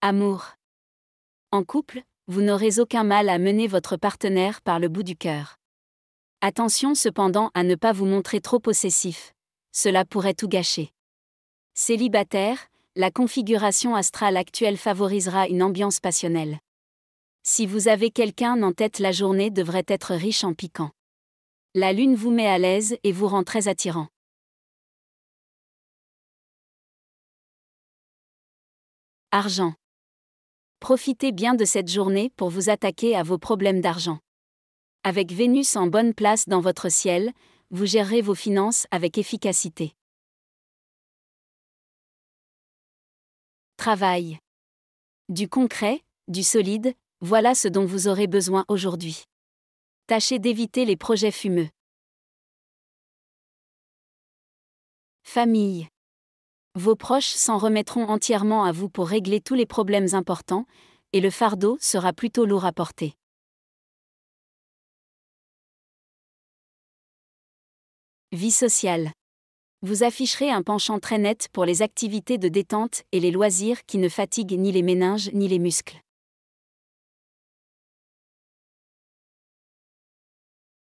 Amour. En couple, vous n'aurez aucun mal à mener votre partenaire par le bout du cœur. Attention cependant à ne pas vous montrer trop possessif. Cela pourrait tout gâcher. Célibataire, la configuration astrale actuelle favorisera une ambiance passionnelle. Si vous avez quelqu'un en tête, la journée devrait être riche en piquant. La lune vous met à l'aise et vous rend très attirant. Argent. Profitez bien de cette journée pour vous attaquer à vos problèmes d'argent. Avec Vénus en bonne place dans votre ciel, vous gérerez vos finances avec efficacité. Travail. Du concret, du solide, voilà ce dont vous aurez besoin aujourd'hui. Tâchez d'éviter les projets fumeux. Famille. Vos proches s'en remettront entièrement à vous pour régler tous les problèmes importants, et le fardeau sera plutôt lourd à porter. Vie sociale. Vous afficherez un penchant très net pour les activités de détente et les loisirs qui ne fatiguent ni les méninges ni les muscles.